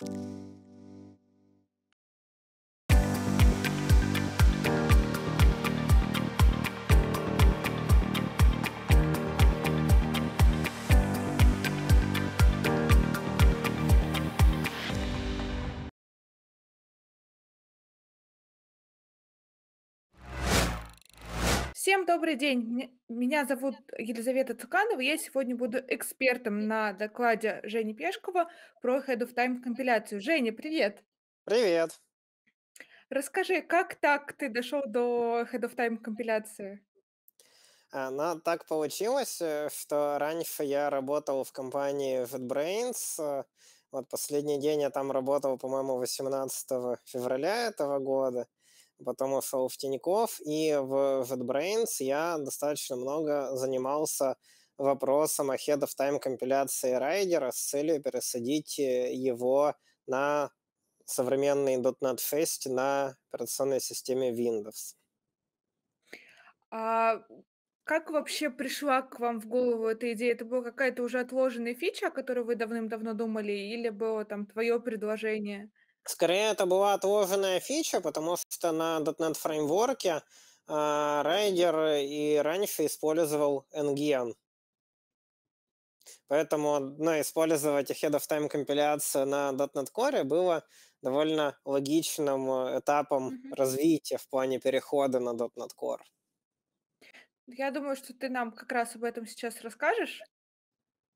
Thank you Всем добрый день. Меня зовут Елизавета Цуканова. Я сегодня буду экспертом на докладе Жени Пешкова про Head of Time компиляцию. Женя, привет. Привет. Расскажи, как так ты дошел до Head of Time компиляции? Ну, так получилось, э, что раньше я работал в компании FitBrains. Э, вот последний день я там работал, по-моему, 18 февраля этого года потом ушел в Тиньков, и в JetBrains я достаточно много занимался вопросом ahead of time компиляции райдера с целью пересадить э, его на современный .NET 6 на операционной системе Windows. А как вообще пришла к вам в голову эта идея? Это была какая-то уже отложенная фича, о которой вы давным-давно думали, или было там твое предложение? Скорее, это была отложенная фича, потому что на .NET фреймворке а, райдер и раньше использовал NGN. Поэтому ну, использовать ahead of time компиляцию на .NET Core было довольно логичным э, этапом mm-hmm. развития в плане перехода на .NET Core. Я думаю, что ты нам как раз об этом сейчас расскажешь.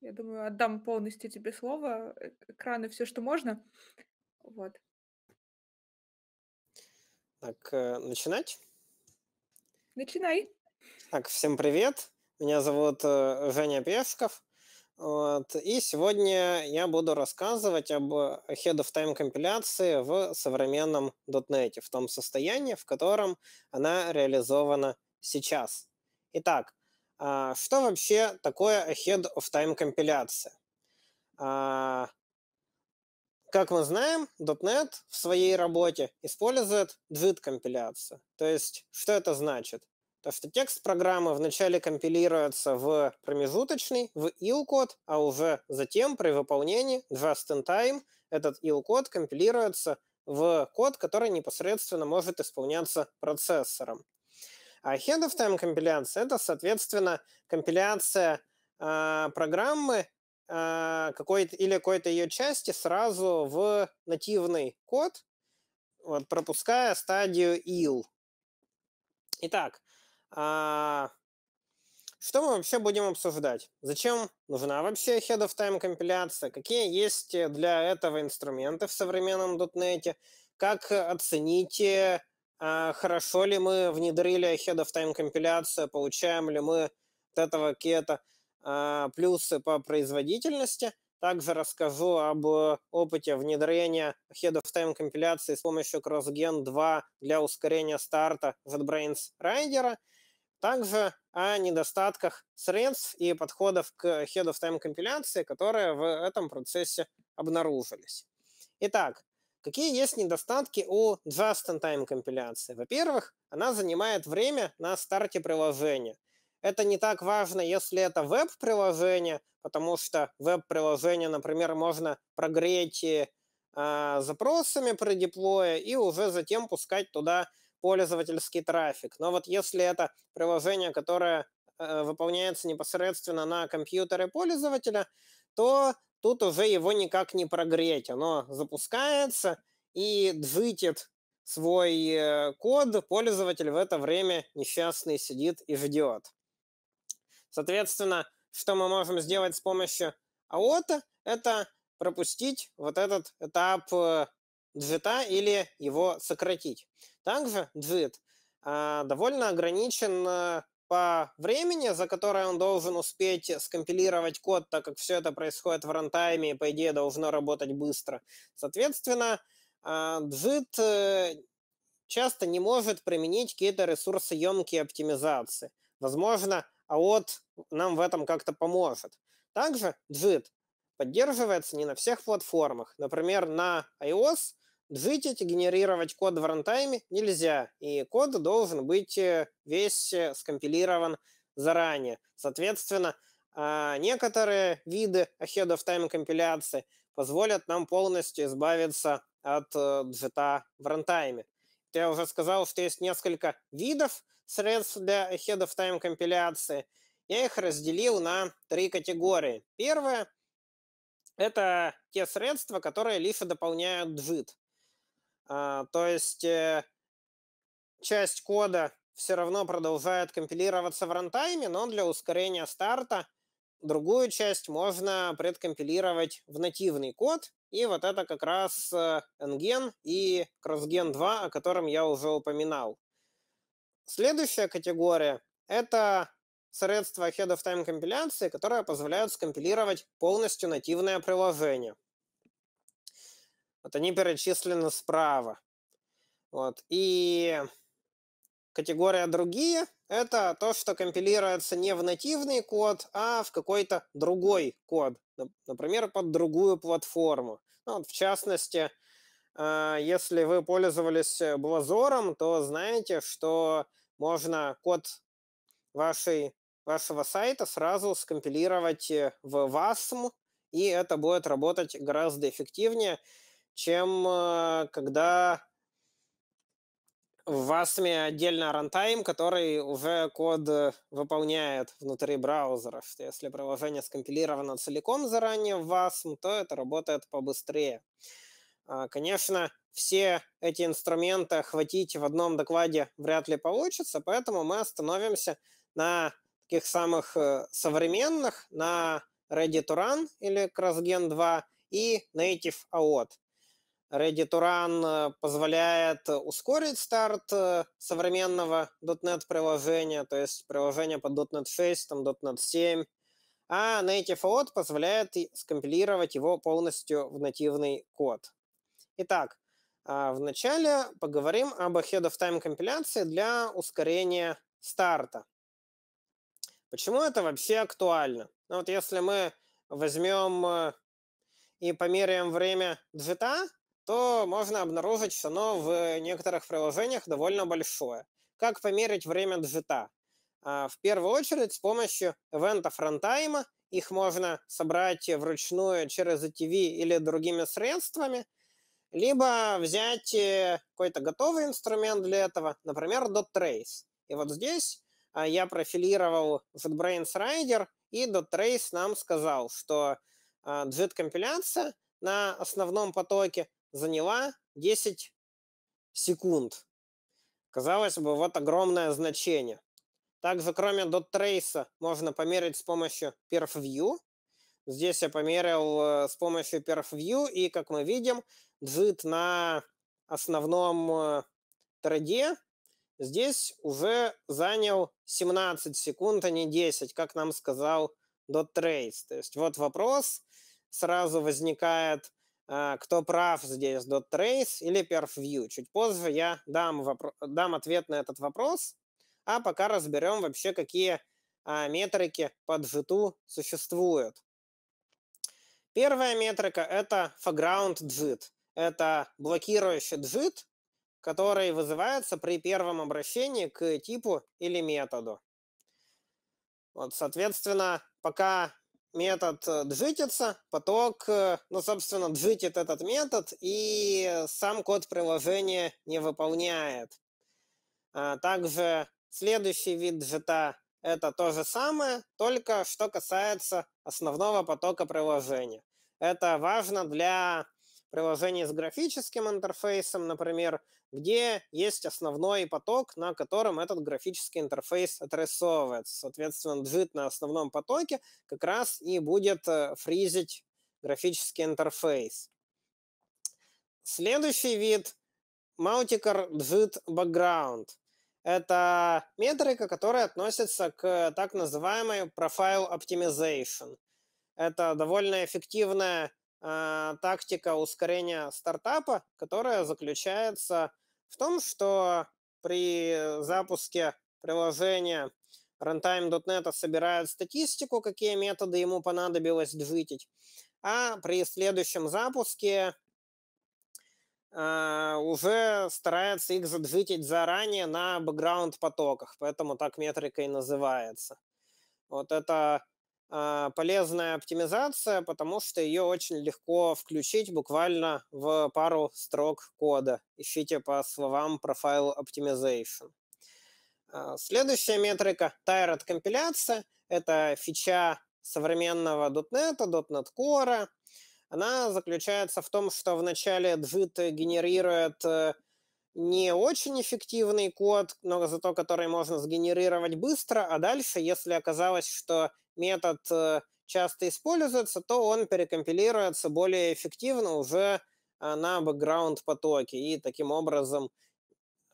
Я думаю, отдам полностью тебе слово, э, экраны, все, что можно. Вот. Так, э, начинать? Начинай. Так, всем привет. Меня зовут э, Женя Песков. Вот. И сегодня я буду рассказывать об э, Head of Time компиляции в современном .NET, в том состоянии, в котором она реализована сейчас. Итак, а, что вообще такое Head of Time компиляция? А, как мы знаем, .NET в своей работе использует DWT-компиляцию. То есть, что это значит? То, что текст программы вначале компилируется в промежуточный, в IL-код, а уже затем при выполнении just-in-time этот IL-код компилируется в код, который непосредственно может исполняться процессором. А head of time компиляция — это, соответственно, компиляция э, программы а, какой-то или какой-то ее части сразу в нативный код, вот, пропуская стадию IL. Итак, э, что мы вообще будем обсуждать? Зачем нужна вообще head of time компиляция? Какие есть для этого инструменты в современном .NET? Как оцените, э, а, хорошо ли мы внедрили head of time компиляцию, получаем ли мы от этого какие-то а, плюсы по производительности. Также расскажу об э, опыте внедрения Head of Time компиляции с помощью CrossGen 2 для ускорения старта JetBrains Rider. Также о недостатках средств и подходов к Head of Time компиляции, которые в этом процессе обнаружились. Итак, какие есть недостатки у Just-in-Time компиляции? Во-первых, она занимает время на старте приложения – это не так важно, если это веб-приложение, потому что веб-приложение, например, можно прогреть э, а, запросами про деплое и уже затем пускать туда пользовательский трафик. Но вот если это приложение, которое э, выполняется непосредственно на компьютере пользователя, то тут уже его никак не прогреть. Оно запускается и джитит свой э, код, пользователь в это время несчастный сидит и ждет. Соответственно, что мы можем сделать с помощью аота, это пропустить вот этот этап э, джита или его сократить. Также джит э, довольно ограничен э, по времени, за которое он должен успеть скомпилировать код, так как все это происходит в рантайме и, по идее, должно работать быстро. Соответственно, джит часто не может применить какие-то ресурсоемкие оптимизации. Возможно, а вот нам в этом как-то поможет. Также JIT поддерживается не на всех платформах. Например, на iOS джитить генерировать код в рантайме нельзя, и код должен быть э, весь э, скомпилирован заранее. Соответственно, а, некоторые виды ahead of time компиляции позволят нам полностью избавиться от э, джита в рантайме. Я уже сказал, что есть несколько видов средств для Ahead of Time компиляции, я их разделил на три категории. Первое – это те средства, которые лифы дополняют JIT. А, то есть э, часть кода все равно продолжает компилироваться в рантайме, но для ускорения старта другую часть можно предкомпилировать в нативный код. И вот это как раз NGen э, и CrossGen 2, о котором я уже упоминал. Следующая категория – это средства Ahead of Time компиляции, которые позволяют скомпилировать полностью нативное приложение. Вот они перечислены справа. Вот. И категория «другие» — это то, что компилируется не в нативный код, а в какой-то другой код, например, под другую платформу. Ну, вот в частности, а, если вы пользовались э, Блазором, то знаете, что можно код вашей, вашего сайта сразу скомпилировать э, в WASM, и это будет работать гораздо эффективнее, чем э, когда в WASM отдельно рантайм, который уже код выполняет внутри браузера. Что если приложение скомпилировано целиком заранее в WASM, то это работает побыстрее. А, конечно, все эти инструменты охватить в одном докладе вряд ли получится, поэтому мы остановимся на таких самых э, современных, на Ready to Run или CrossGen 2 и Native AOT. Ready to Run э, позволяет ускорить старт э, современного .NET приложения, то есть приложения под .NET 6, там .NET 7, а Native AOT позволяет скомпилировать его полностью в нативный код. Итак, а, вначале поговорим об ahead of time компиляции для ускорения старта. Почему это вообще актуально? Ну, вот если мы возьмем э, и померяем время джита, то можно обнаружить, что оно в некоторых приложениях довольно большое. Как померить время джита? А, в первую очередь с помощью ивентов фронтайма. Их можно собрать вручную через ETV или другими средствами – либо взять э, какой-то готовый инструмент для этого, например, .trace. И вот здесь а, я профилировал JetBrains Rider, и .trace нам сказал, что а, JET-компиляция на основном потоке заняла 10 секунд. Казалось бы, вот огромное значение. Также, кроме .trace, можно померить с помощью PerfView, Здесь я померил э, с помощью PerfView, и, как мы видим, джит на основном э, треде здесь уже занял 17 секунд, а не 10, как нам сказал .trace. То есть вот вопрос сразу возникает, а, кто прав здесь, .trace или PerfView. Чуть позже я дам, дам ответ на этот вопрос, а пока разберем вообще, какие а, метрики по джиту существуют. Первая метрика – это foreground JIT. Это блокирующий JIT, который вызывается при первом обращении к типу или методу. Вот, соответственно, пока метод э, джитится, поток, э, ну, собственно, джитит этот метод, и сам код приложения не выполняет. А также следующий вид джита это то же самое, только что касается основного потока приложения. Это важно для приложений с графическим интерфейсом, например, где есть основной поток, на котором этот графический интерфейс отрисовывается. Соответственно, джит на основном потоке как раз и будет э, фризить графический интерфейс. Следующий вид – Multicar JIT Background – это метрика, которая относится к так называемой profile optimization. Это довольно эффективная э, тактика ускорения стартапа, которая заключается в том, что при запуске приложения runtime.net собирает статистику, какие методы ему понадобилось джитить, а при следующем запуске Э, уже старается их заджитить заранее на бэкграунд-потоках, поэтому так метрика и называется. Вот это э, полезная оптимизация, потому что ее очень легко включить буквально в пару строк кода. Ищите по словам Profile Optimization. Э, следующая метрика – Tired компиляция. Это фича современного .NET, .NET Core – она заключается в том, что вначале JIT генерирует э, не очень эффективный код, но зато который можно сгенерировать быстро, а дальше, если оказалось, что метод э, часто используется, то он перекомпилируется более эффективно уже э, на бэкграунд-потоке, и таким образом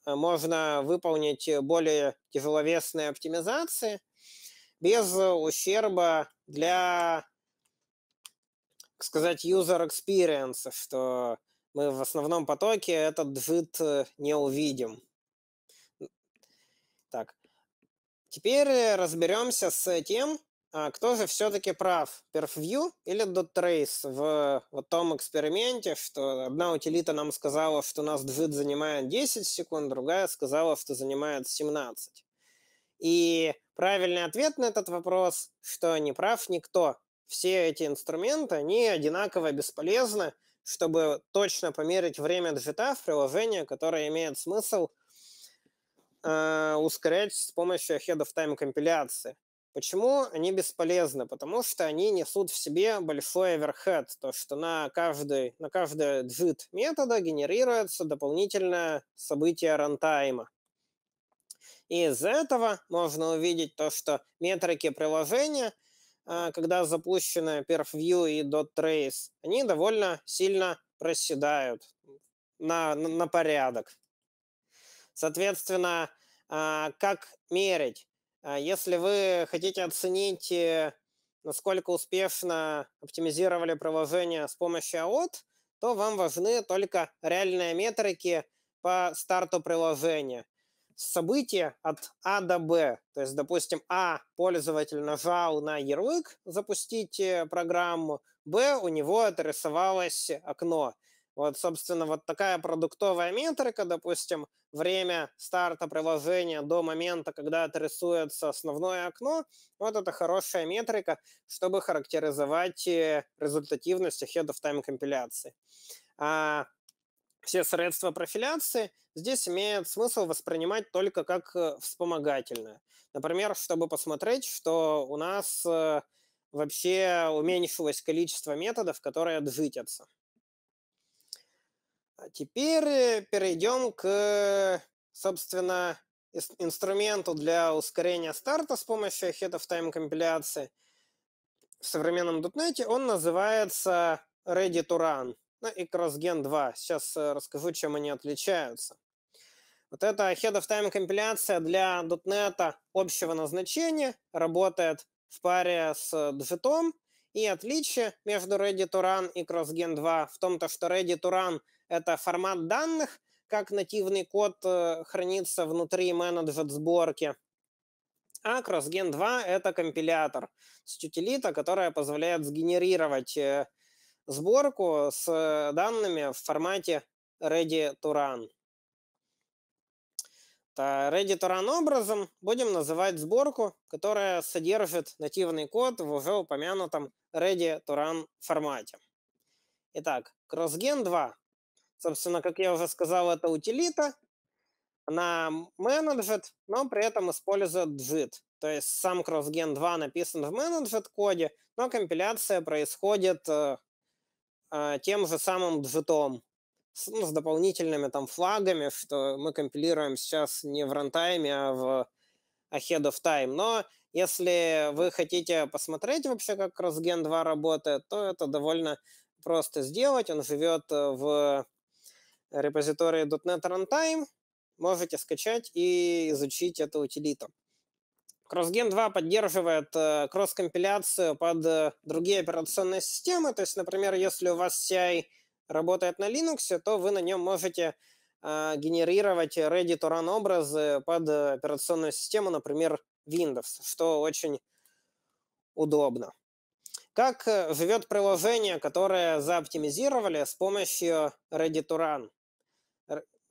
можно выполнить более тяжеловесные оптимизации без ущерба для сказать, user experience, что мы в основном потоке этот джит э, не увидим. Так. Теперь разберемся с тем, а кто же все-таки прав, perfview или dottrace в вот том эксперименте, что одна утилита нам сказала, что у нас джит занимает 10 секунд, другая сказала, что занимает 17. И правильный ответ на этот вопрос, что не прав никто, все эти инструменты, они одинаково бесполезны, чтобы точно померить время джита в приложении, которое имеет смысл э, ускорять с помощью ahead of time компиляции. Почему они бесполезны? Потому что они несут в себе большой оверхед, то, что на каждый, на каждый джит метода генерируется дополнительное событие рантайма. И из этого можно увидеть то, что метрики приложения – а, когда запущены perfview и Dot .trace, они довольно сильно проседают на, на, на порядок. Соответственно, а, как мерить? А, если вы хотите оценить, насколько успешно оптимизировали приложение с помощью AOT, то вам важны только реальные метрики по старту приложения – события от А до Б. То есть, допустим, А пользователь нажал на ярлык «Запустить э, программу», Б у него отрисовалось окно. Вот, собственно, вот такая продуктовая метрика, допустим, время старта приложения до момента, когда отрисуется основное окно, вот это хорошая метрика, чтобы характеризовать э, результативность ahead of time компиляции. А все средства профиляции здесь имеет смысл воспринимать только как э, вспомогательное. Например, чтобы посмотреть, что у нас э, вообще уменьшилось количество методов, которые джитятся. А теперь э, перейдем к, собственно, инструменту для ускорения старта с помощью ahead of time компиляции. В современном дотнете он называется ready to run – ну и CrossGen 2. Сейчас э, расскажу, чем они отличаются. Вот это Head of Time компиляция для .NET общего назначения работает в паре с Git, э, и отличие между Ready to Run и CrossGen 2 в том, то, что Ready to Run — это формат данных, как нативный код э, хранится внутри менеджер сборки, а CrossGen 2 — это компилятор, с есть утилита, которая позволяет сгенерировать сборку с данными в формате ready to run. Ready to run образом будем называть сборку, которая содержит нативный код в уже упомянутом ready to run формате. Итак, CrossGen 2. Собственно, как я уже сказал, это утилита. Она менеджет, но при этом использует JIT. То есть сам CrossGen 2 написан в менеджет коде, но компиляция происходит э, а, тем же самым джитом, с, ну, с дополнительными там флагами, что мы компилируем сейчас не в рантайме, а в ahead of time. Но если вы хотите посмотреть вообще, как Rosgen 2 работает, то это довольно просто сделать. Он живет э, в репозитории .NET Runtime. Можете скачать и изучить эту утилиту. CrossGen 2 поддерживает э, кросс-компиляцию под э, другие операционные системы. То есть, например, если у вас CI работает на Linux, то вы на нем можете э, генерировать ready to run образы под э, операционную систему, например, Windows, что очень удобно. Как живет приложение, которое заоптимизировали с помощью ready to run?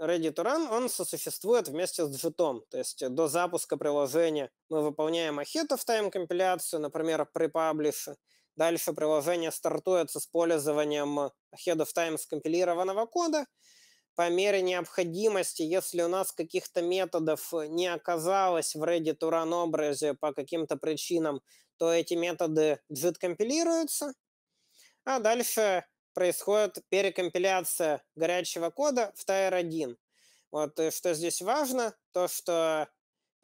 Ready to Run, он сосуществует вместе с джитом. То есть э, до запуска приложения мы выполняем ахитов тайм-компиляцию, например, при паблише. Дальше приложение стартует с использованием э, хедов тайм скомпилированного кода. По мере необходимости, если у нас каких-то методов э, не оказалось в Ready to Run образе по каким-то причинам, то эти методы JIT компилируются. А дальше происходит перекомпиляция горячего кода в TR1. Вот э, что здесь важно, то что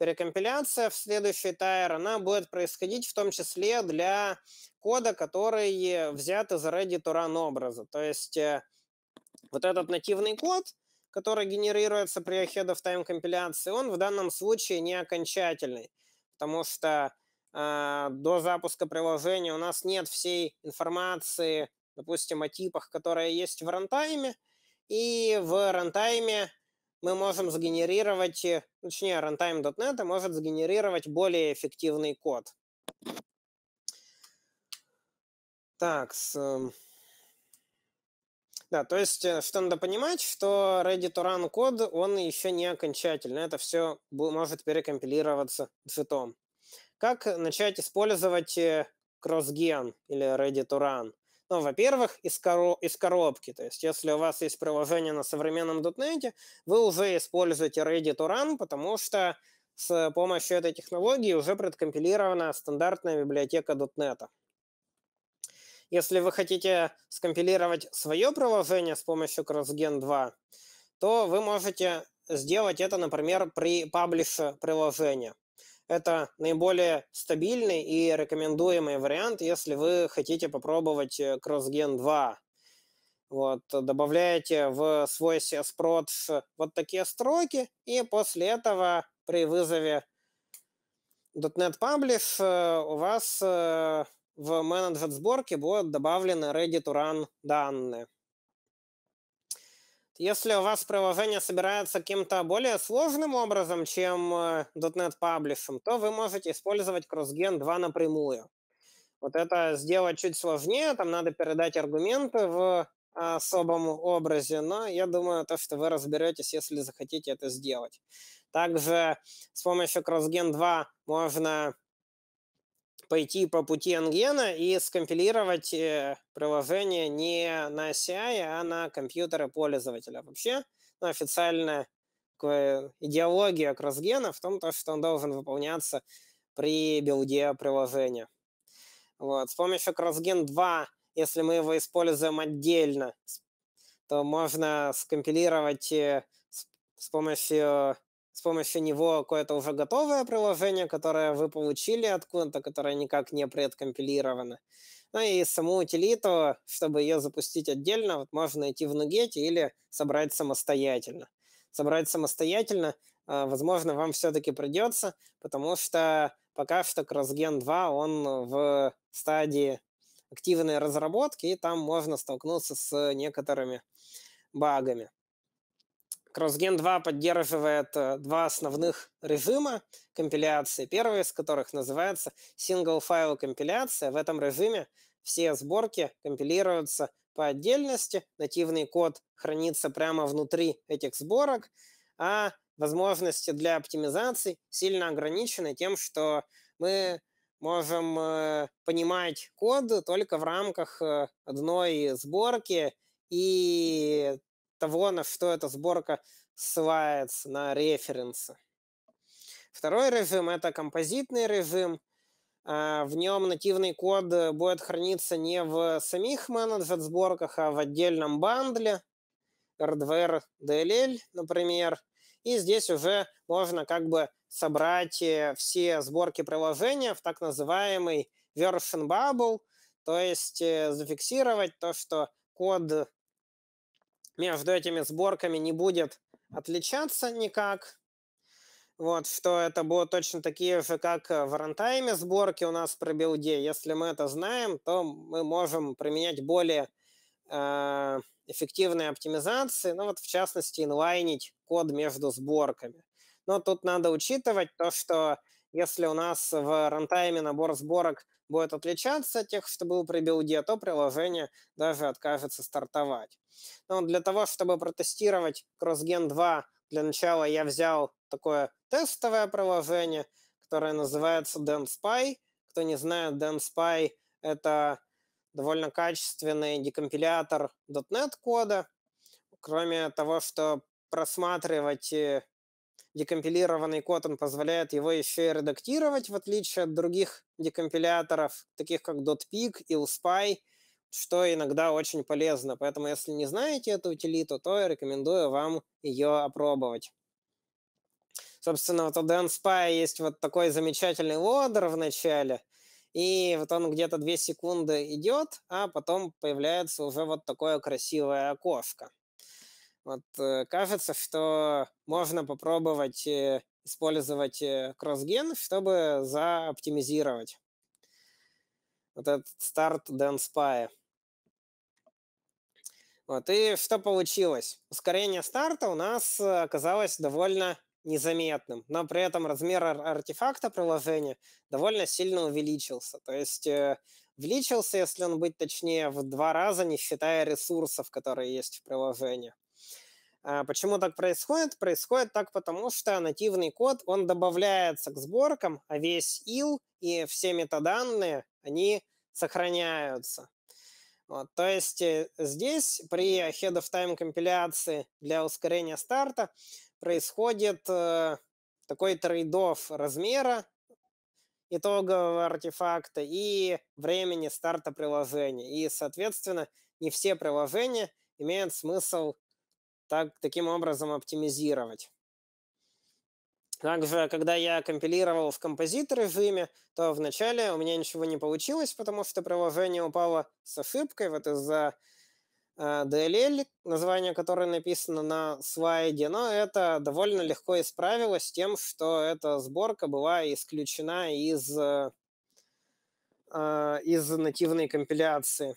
перекомпиляция в следующий тайр, она будет происходить в том числе для кода, который взят из ready to run образа. То есть э, вот этот нативный код, который генерируется при ahead of time компиляции, он в данном случае не окончательный, потому что э, до запуска приложения у нас нет всей информации допустим, о типах, которые есть в рантайме, и в рантайме мы можем сгенерировать, э, точнее, runtime.net а может сгенерировать более эффективный код. Так, с... Эм, да, то есть, э, что надо понимать, что ready to run код, он еще не окончательный, Это все может перекомпилироваться цветом. Как начать использовать CrossGen э, или ready to run? Ну, во-первых, из, коро- из коробки. То есть, если у вас есть приложение на современном .NET, вы уже используете Ready to Run, потому что с помощью этой технологии уже предкомпилирована стандартная библиотека .NET. Если вы хотите скомпилировать свое приложение с помощью CrossGen 2, то вы можете сделать это, например, при паблише приложения это наиболее стабильный и рекомендуемый вариант, если вы хотите попробовать э, CrossGen 2. Вот, добавляете в свой CSPROT вот такие строки, и после этого при вызове .NET Publish э, у вас э, в менеджер сборки будут добавлены ready to run данные. Если у вас приложение собирается каким-то более сложным образом, чем .NET э, Publishing, то вы можете использовать CrossGen 2 напрямую. Вот это сделать чуть сложнее, там надо передать аргументы в э, особом образе, но я думаю, то, что вы разберетесь, если захотите это сделать. Также с помощью CrossGen 2 можно пойти по пути Ангена и скомпилировать э, приложение не на CI, а на компьютеры пользователя. Вообще, ну, официальная идеология Кросгена в том, что он должен выполняться при билде приложения. Вот. С помощью CrossGen 2, если мы его используем отдельно, то можно скомпилировать э, с помощью с помощью него какое-то уже готовое приложение, которое вы получили откуда-то, которое никак не предкомпилировано. Ну и саму утилиту, чтобы ее запустить отдельно, вот можно найти в Нугете или собрать самостоятельно. Собрать самостоятельно, а, возможно, вам все-таки придется, потому что пока что CrossGen 2, он в стадии активной разработки, и там можно столкнуться с некоторыми багами. CrossGen 2 поддерживает э, два основных режима компиляции, первый из которых называется Single File компиляция. В этом режиме все сборки компилируются по отдельности, нативный код хранится прямо внутри этих сборок, а возможности для оптимизации сильно ограничены тем, что мы можем э, понимать код только в рамках э, одной сборки, и шаблонов, что эта сборка ссылается на референсы. Второй режим – это композитный режим. А, в нем нативный код э, будет храниться не в самих менеджер-сборках, а в отдельном бандле, r DLL, например. И здесь уже можно как бы собрать э, все сборки приложения в так называемый version bubble, то есть э, зафиксировать то, что код между этими сборками не будет отличаться никак. Вот, что это будут точно такие же, как э, в рантайме сборки у нас при билде. Если мы это знаем, то мы можем применять более э, эффективные оптимизации, ну вот в частности инлайнить код между сборками. Но тут надо учитывать то, что если у нас в рантайме набор сборок будет отличаться от тех, что был при билде, то приложение даже откажется стартовать. Но для того, чтобы протестировать CrossGen 2, для начала я взял такое тестовое приложение, которое называется DancePy. Кто не знает, DancePy — это довольно качественный декомпилятор .NET кода. Кроме того, что просматривать э, декомпилированный код, он позволяет его еще и редактировать, в отличие от других декомпиляторов, таких как .pig, IllSpy, что иногда очень полезно. Поэтому, если не знаете эту утилиту, то я рекомендую вам ее опробовать. Собственно, вот у DanSpy есть вот такой замечательный лодер в начале, и вот он где-то 2 секунды идет, а потом появляется уже вот такое красивое окошко. Вот э, кажется, что можно попробовать э, использовать э, кроссген, чтобы заоптимизировать вот этот старт DancePy. Вот, и что получилось? Ускорение старта у нас оказалось довольно незаметным, но при этом размер артефакта приложения довольно сильно увеличился. То есть увеличился, если он быть точнее, в два раза, не считая ресурсов, которые есть в приложении. А, почему так происходит? Происходит так потому, что нативный код, он добавляется к сборкам, а весь ил и все метаданные, они сохраняются. Вот, то есть э, здесь при ahead of time компиляции для ускорения старта происходит э, такой трейдов размера итогового артефакта и времени старта приложения. И, соответственно, не все приложения имеют смысл так, таким образом оптимизировать. Также, когда я компилировал в композиторы композитор режиме, то вначале у меня ничего не получилось, потому что приложение упало с ошибкой, вот из-за DLL, э, название которой написано на слайде, но это довольно легко исправилось тем, что эта сборка была исключена из, э, э, из нативной компиляции.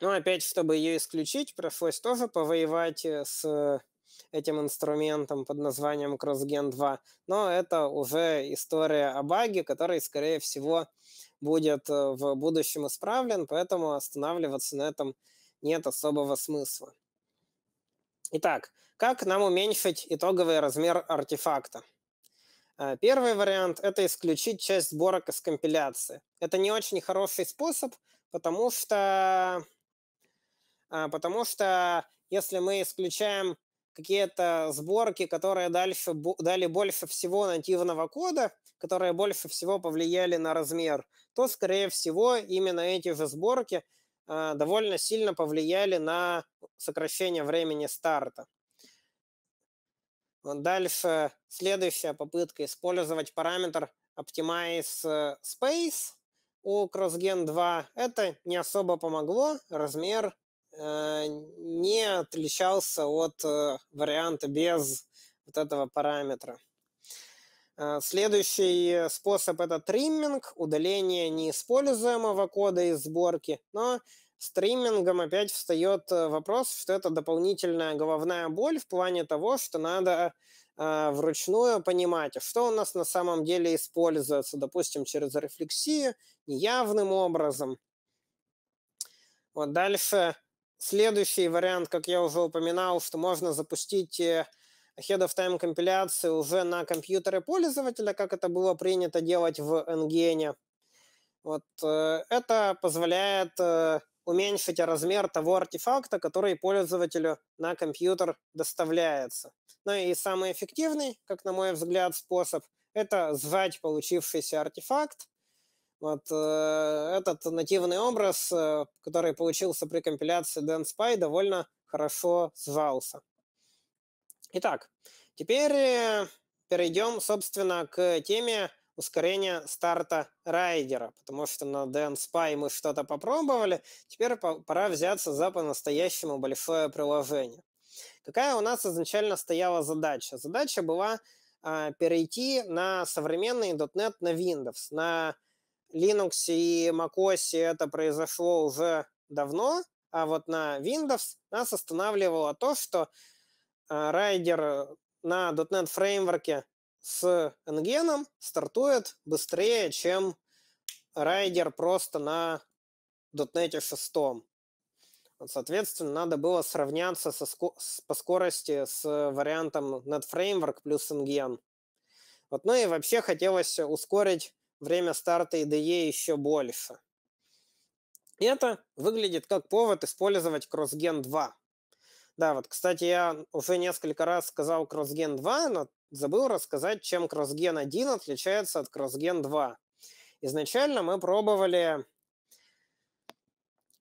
Ну, опять, чтобы ее исключить, пришлось тоже повоевать э, с этим инструментом под названием CrossGen 2. Но это уже история о баге, который, скорее всего, будет э, в будущем исправлен, поэтому останавливаться на этом нет особого смысла. Итак, как нам уменьшить итоговый размер артефакта? Э, первый вариант – это исключить часть сборок из компиляции. Это не очень хороший способ, потому что а, потому что если мы исключаем какие-то сборки, которые дальше дали больше всего нативного кода, которые больше всего повлияли на размер, то, скорее всего, именно эти же сборки а, довольно сильно повлияли на сокращение времени старта. Дальше следующая попытка использовать параметр optimize space у CrossGen 2. Это не особо помогло, размер Э, не отличался от э, варианта без вот этого параметра. Э, следующий способ – это тримминг, удаление неиспользуемого кода из сборки. Но с триммингом опять встает вопрос, что это дополнительная головная боль в плане того, что надо вручную понимать, а что у нас на самом деле используется, допустим, через рефлексию, неявным образом. Вот дальше Следующий вариант, как я уже упоминал, что можно запустить ahead э, of Time компиляцию уже на компьютере пользователя, как это было принято делать в NGN. Вот, э, это позволяет э, уменьшить размер того артефакта, который пользователю на компьютер доставляется. Ну и самый эффективный, как на мой взгляд, способ – это сжать получившийся артефакт вот э, этот нативный образ, э, который получился при компиляции DancePy, довольно хорошо сжался. Итак, теперь э, перейдем, собственно, к теме ускорения старта райдера, потому что на DancePy мы что-то попробовали, теперь пора взяться за по-настоящему большое приложение. Какая у нас изначально стояла задача? Задача была э, перейти на современный .NET на Windows, на Linux и macOS это произошло уже давно, а вот на Windows нас останавливало то, что а, райдер на .NET фреймворке с NGN стартует быстрее, чем райдер просто на .NET 6. соответственно, надо было сравняться со, с, по скорости с вариантом net NetFramework плюс NGN. Вот, ну и вообще хотелось ускорить время старта IDE еще больше. Это выглядит как повод использовать CrossGen 2. Да, вот, кстати, я уже несколько раз сказал CrossGen 2, но забыл рассказать, чем CrossGen 1 отличается от CrossGen 2. Изначально мы пробовали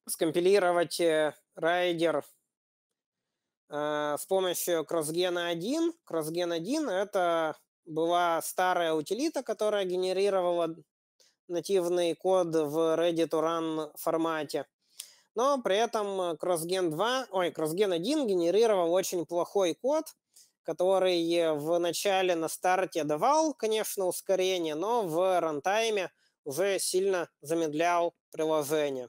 скомпилировать э, райдер э, с помощью CrossGen 1. CrossGen 1 — это была старая утилита, которая генерировала нативный код в ready to run формате. Но при этом э, CrossGen 2, ой, CrossGen 1 генерировал очень плохой код, который в начале на старте давал, конечно, ускорение, но в рантайме уже сильно замедлял приложение.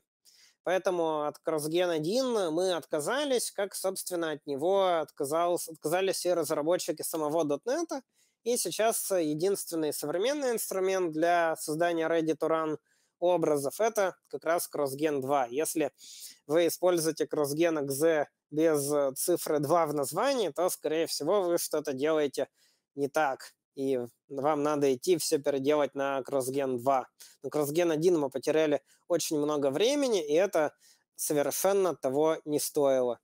Поэтому от CrossGen 1 мы отказались, как, собственно, от него отказался, отказались и разработчики самого .NET, и сейчас единственный современный инструмент для создания Ready to Run образов – это как раз CrossGen 2. Если вы используете CrossGen XZ без э, цифры 2 в названии, то, скорее всего, вы что-то делаете не так. И вам надо идти все переделать на CrossGen 2. На CrossGen 1 мы потеряли очень много времени, и это совершенно того не стоило.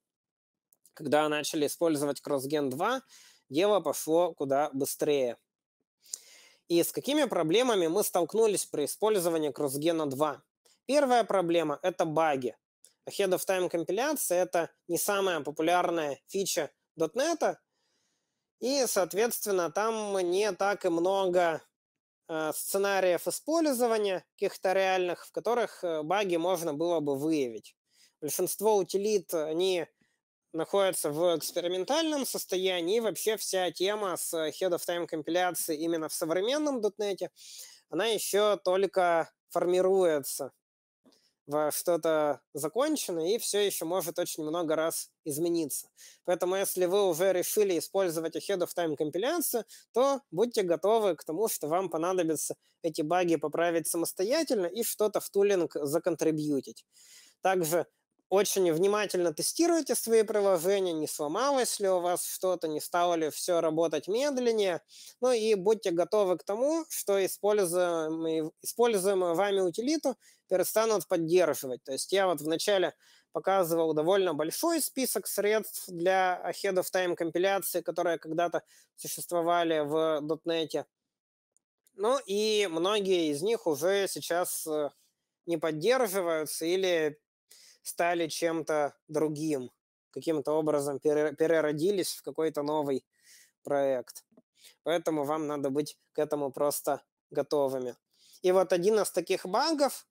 Когда начали использовать CrossGen 2, дело пошло куда быстрее. И с какими проблемами мы столкнулись при использовании CrossGen 2? Первая проблема – это баги. Ahead of Time компиляция – это не самая популярная фича .NET, и, соответственно, там не так и много э, сценариев использования каких-то реальных, в которых э, баги можно было бы выявить. Большинство утилит, они находится в экспериментальном состоянии. И вообще вся тема с э, Head of Time компиляции именно в современном .NET она еще только формируется во что-то закончено, и все еще может очень много раз измениться. Поэтому если вы уже решили использовать Ahead of Time компиляцию, то будьте готовы к тому, что вам понадобится эти баги поправить самостоятельно и что-то в тулинг законтрибьютить. Также очень внимательно тестируйте свои приложения, не сломалось ли у вас что-то, не стало ли все работать медленнее. Ну и будьте готовы к тому, что используемые, используемую вами утилиту перестанут поддерживать. То есть я вот вначале показывал довольно большой список средств для Ahead of Time компиляции, которые когда-то существовали в .NET. Ну и многие из них уже сейчас э, не поддерживаются или стали чем-то другим, каким-то образом переродились в какой-то новый проект. Поэтому вам надо быть к этому просто готовыми. И вот один из таких багов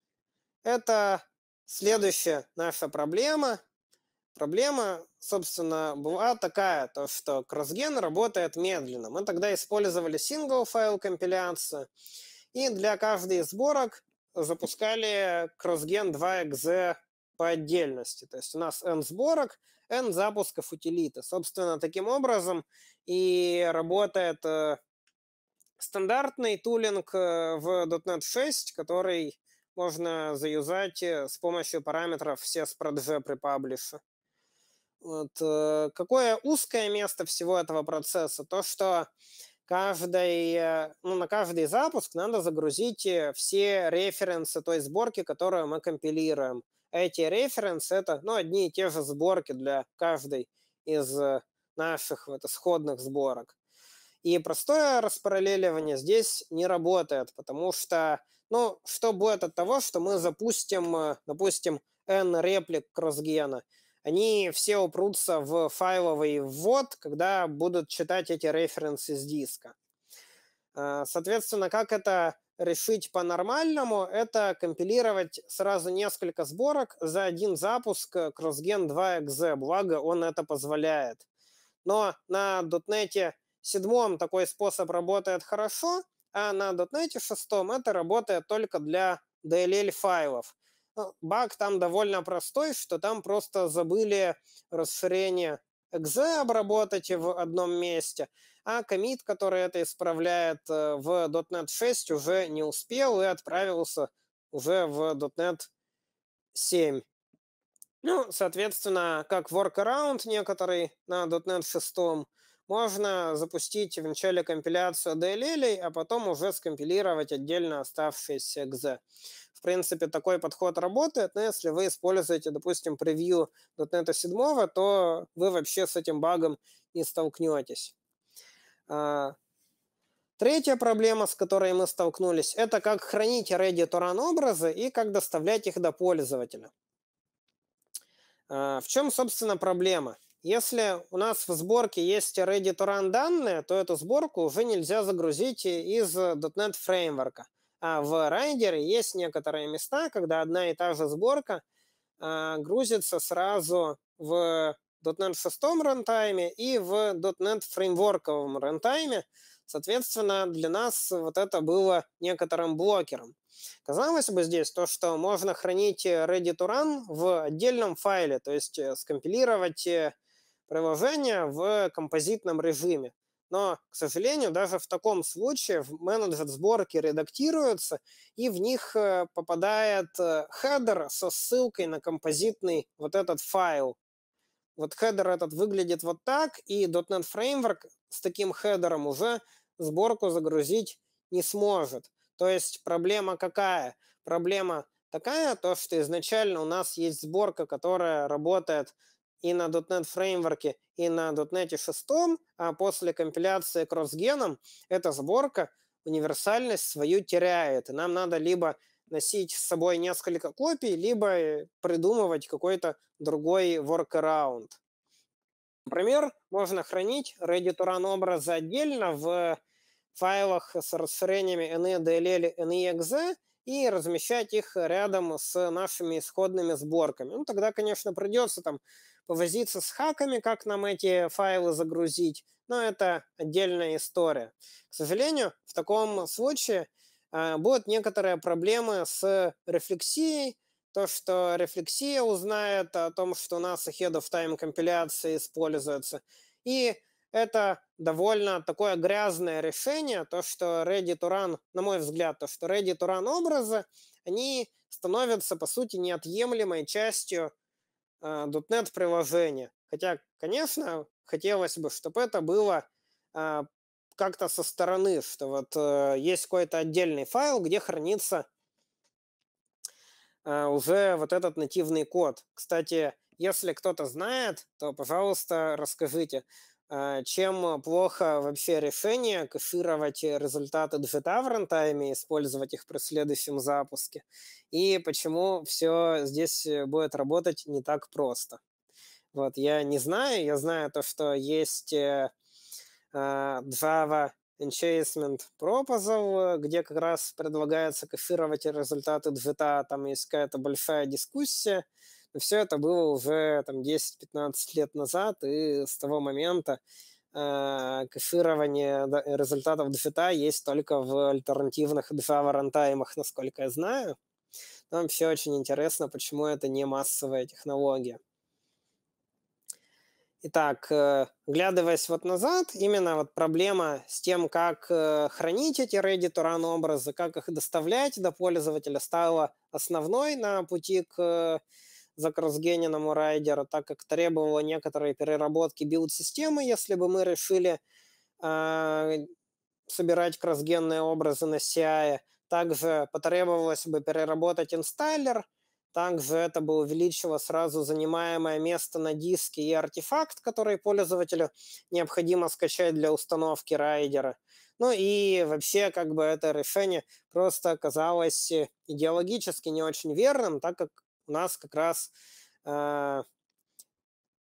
– это следующая наша проблема. Проблема, собственно, была такая, то, что CrossGen работает медленно. Мы тогда использовали single файл компиляцию, и для каждой сборок запускали CrossGen 2 2.exe по отдельности. То есть у нас N сборок, N запусков утилиты. Собственно, таким образом и работает э, стандартный тулинг э, в .NET 6, который можно заюзать э, с помощью параметров все SPRADG при паблише. Вот. Какое узкое место всего этого процесса? То, что каждый, э, ну, на каждый запуск надо загрузить э, все референсы той сборки, которую мы компилируем. Эти референсы – это ну, одни и те же сборки для каждой из э, наших вот, исходных сборок. И простое распараллеливание здесь не работает, потому что, ну, что будет от того, что мы запустим, допустим, n реплик кроссгена – они все упрутся в файловый ввод, когда будут читать эти референсы с диска. А, соответственно, как это решить по-нормальному, это компилировать сразу несколько сборок за один запуск э, CrossGen 2.exe, благо он это позволяет. Но на .NET 7 такой способ работает хорошо, а на .NET 6 это работает только для DLL-файлов. Ну, баг там довольно простой, что там просто забыли расширение экзе обработать в одном месте, а комит, который это исправляет э, в .NET 6, уже не успел и отправился уже в .NET 7. Ну, соответственно, как workaround некоторый на .NET 6, можно запустить вначале компиляцию DLL, а потом уже скомпилировать отдельно оставшиеся экзе в принципе, такой подход работает, но если вы используете, допустим, превью .NET 7, то вы вообще с этим багом не столкнетесь. А, третья проблема, с которой мы столкнулись, это как хранить ready to run образы и как доставлять их до пользователя. А, в чем, собственно, проблема? Если у нас в сборке есть ready to run данные, то эту сборку уже нельзя загрузить из .NET фреймворка. А в райдере есть некоторые места, когда одна и та же сборка а, грузится сразу в .NET 6 рантайме и в .NET фреймворковом рантайме. Соответственно, для нас вот это было некоторым блокером. Казалось бы здесь то, что можно хранить э, ready to run в отдельном файле, то есть э, скомпилировать э, приложение в композитном режиме. Но, к сожалению, даже в таком случае в менеджер сборки редактируется, и в них э, попадает э, хедер со ссылкой на композитный вот этот файл. Вот хедер этот выглядит вот так, и .NET Framework с таким хедером уже сборку загрузить не сможет. То есть проблема какая? Проблема такая, то, что изначально у нас есть сборка, которая работает и на .NET фреймворке, и на .NET 6, а после компиляции кросс эта сборка универсальность свою теряет. И нам надо либо носить с собой несколько копий, либо э, придумывать какой-то другой workaround. Например, можно хранить ready to run образы отдельно в файлах с расширениями NE, DLL, NEXE e и размещать их рядом с нашими исходными сборками. Ну, тогда, конечно, придется там Повозиться с хаками, как нам эти файлы загрузить, но это отдельная история. К сожалению, в таком случае э, будут некоторые проблемы с рефлексией, то, что рефлексия узнает о том, что у нас ahead of time компиляция используется. И это довольно такое грязное решение, то, что Ready to Run, на мой взгляд, то, что Ready to Run образы, они становятся, по сути, неотъемлемой частью а, .NET приложение. Хотя, конечно, хотелось бы, чтобы это было а, как-то со стороны, что вот э, есть какой-то отдельный файл, где хранится а, уже вот этот нативный код. Кстати, если кто-то знает, то, пожалуйста, расскажите. Э, чем э, плохо вообще решение кэшировать результаты джита в рантайме, и использовать их при следующем запуске, и почему все здесь э, будет работать не так просто. Вот, я не знаю, я знаю то, что есть а, Java Enchasement Proposal, где как раз предлагается кэшировать результаты джита, там есть какая-то большая дискуссия, но все это было уже там 10-15 лет назад, и с того момента а, э, кэширование результатов DFTA есть только в альтернативных Java рантаймах, насколько я знаю. Нам все очень интересно, почему это не массовая технология. Итак, э, глядываясь вот назад, именно вот проблема с тем, как э, хранить эти ready to run образы, как их доставлять до пользователя, стала основной на пути к э, за Кросгенином у райдера, так как требовало некоторые переработки билд-системы, если бы мы решили э, собирать кросгенные образы на CI. Также потребовалось бы переработать инсталлер, также это бы увеличило сразу занимаемое место на диске и артефакт, который пользователю необходимо скачать для установки райдера. Ну и вообще как бы это решение просто оказалось идеологически не очень верным, так как у нас как раз э,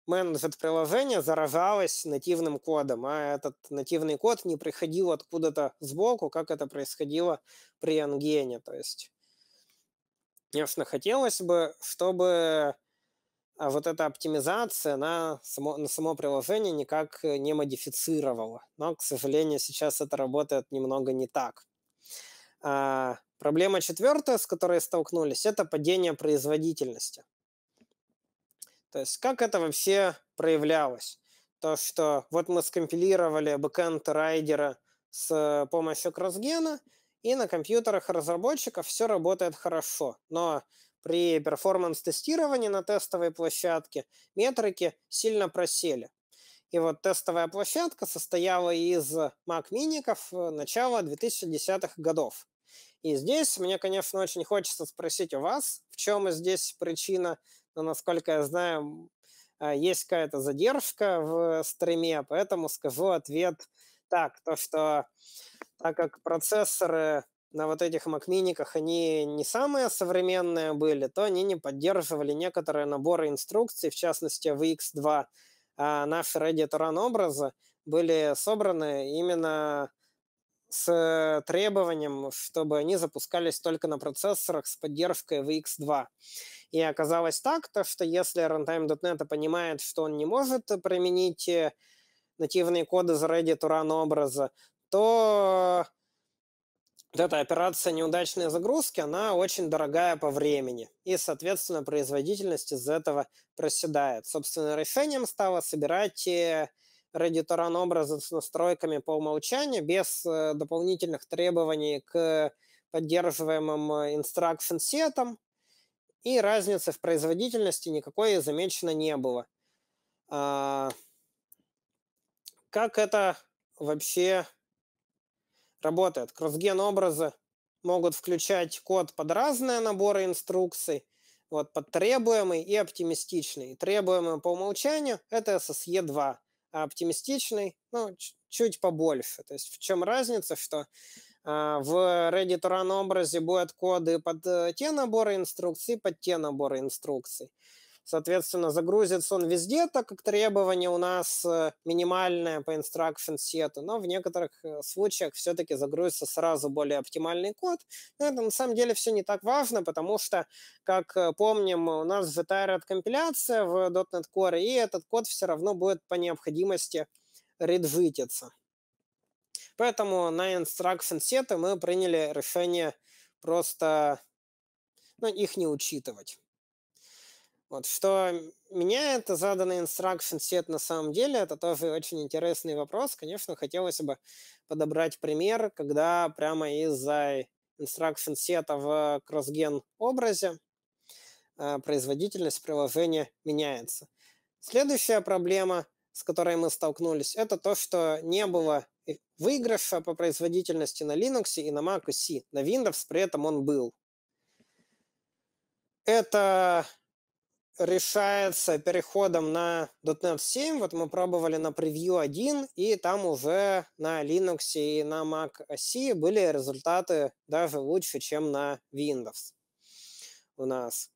менеджер приложение заражалось нативным кодом, а этот нативный код не приходил откуда-то сбоку, как это происходило при ангене. То есть, конечно, хотелось бы, чтобы а, вот эта оптимизация на само, на само приложение никак э, не модифицировала. Но, к сожалению, сейчас это работает немного не так. А проблема четвертая, с которой столкнулись, это падение производительности. То есть как это вообще проявлялось? То, что вот мы скомпилировали бэкэнд райдера с помощью Кросгена, и на компьютерах разработчиков все работает хорошо. Но при перформанс-тестировании на тестовой площадке метрики сильно просели. И вот тестовая площадка состояла из Mac-миников э, начала 2010-х годов. И здесь мне, конечно, очень хочется спросить у вас, в чем здесь причина, но, ну, насколько я знаю, а, есть какая-то задержка в стриме, поэтому скажу ответ так, то что так как процессоры на вот этих макминиках они не самые современные были, то они не поддерживали некоторые наборы инструкций, в частности в x 2 А наши Reddit Run образы были собраны именно с требованием, чтобы они запускались только на процессорах с поддержкой VX2. И оказалось так, то, что если runtime.net понимает, что он не может применить э, нативные коды за Ready to Run образа, то вот эта операция неудачной загрузки, она очень дорогая по времени. И, соответственно, производительность из этого проседает. Собственно, решением стало собирать э, Redditoran образы с настройками по умолчанию, без э, дополнительных требований к поддерживаемым э, instruction сетам, и разницы в производительности никакой замечено не было. А, как это вообще работает? Кроссген образы могут включать код под разные наборы инструкций, вот под требуемый и оптимистичный. Требуемый по умолчанию – это SSE2 а оптимистичный, ну, чуть побольше. То есть в чем разница, что а, в Ready to Run образе будут коды под э, те наборы инструкций, под те наборы инструкций. Соответственно, загрузится он везде, так как требования у нас э, минимальные по instruction сету, но в некоторых э, случаях все-таки загрузится сразу более оптимальный код. это на самом деле все не так важно, потому что, как э, помним, у нас ZTR компиляция в .NET Core, и этот код все равно будет по необходимости реджититься. Поэтому на instruction сеты мы приняли решение просто ну, их не учитывать. Вот, что меня это заданный instruction set на самом деле, это тоже очень интересный вопрос. Конечно, хотелось бы подобрать пример, когда прямо из-за instruction сета в кроссген образе а, производительность приложения меняется. Следующая проблема, с которой мы столкнулись, это то, что не было выигрыша по производительности на Linux и на Mac OS. На Windows при этом он был. Это решается переходом на .NET 7. Вот мы пробовали на превью 1, и там уже на Linux и на Mac OS были результаты даже лучше, чем на Windows у нас.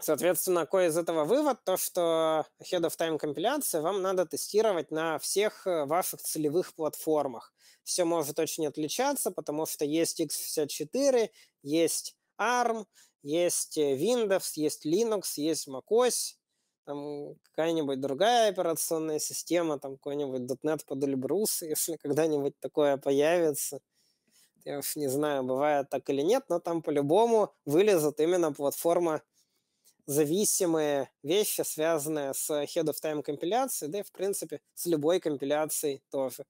Соответственно, кое из этого вывод, то что Head of Time компиляция вам надо тестировать на всех э, ваших целевых платформах. Все может очень отличаться, потому что есть x64, есть ARM, есть э, Windows, есть Linux, есть macOS, там какая-нибудь другая операционная система, там какой-нибудь .NET под Эльбрус, если когда-нибудь такое появится. Я уж не знаю, бывает так или нет, но там по-любому вылезут именно платформа зависимые вещи, связанные с Head of Time компиляцией, да и, в принципе, с любой компиляцией тоже.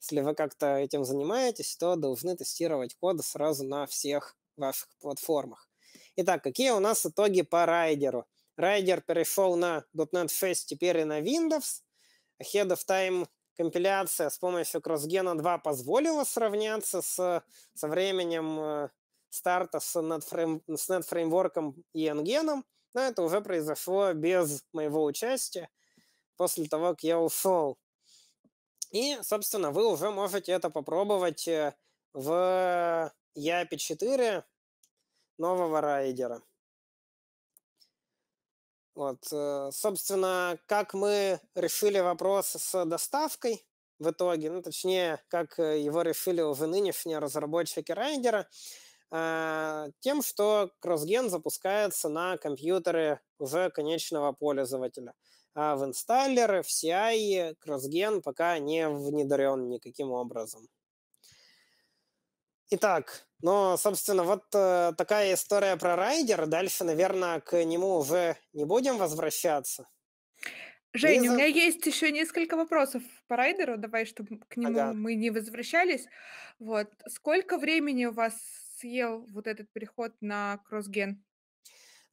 Если вы как-то этим занимаетесь, то должны тестировать код сразу на всех ваших платформах. Итак, какие у нас итоги по райдеру? Райдер перешел на .NET 6, теперь и на Windows. Ahead of Time компиляция с помощью CrossGen 2 позволила сравняться с, со временем э, старта с, .NET фреймворком NetFramework и NGen, но это уже произошло без моего участия после того, как я ушел. И, собственно, вы уже можете это попробовать э, в Япи 4 нового райдера. Вот, э, собственно, как мы решили вопрос с доставкой в итоге, ну, точнее, как э, его решили уже нынешние разработчики райдера, э, тем, что CrossGen запускается на компьютеры уже конечного пользователя. А в инсталлеры, в CI CrossGen пока не внедрен никаким образом. Итак, ну, собственно, вот э, такая история про райдер. Дальше, наверное, к нему уже не будем возвращаться. Жень, Лиза... у меня есть еще несколько вопросов по райдеру. Давай, чтобы к нему ага. мы не возвращались. Вот. Сколько времени у вас съел вот этот переход на кроссген?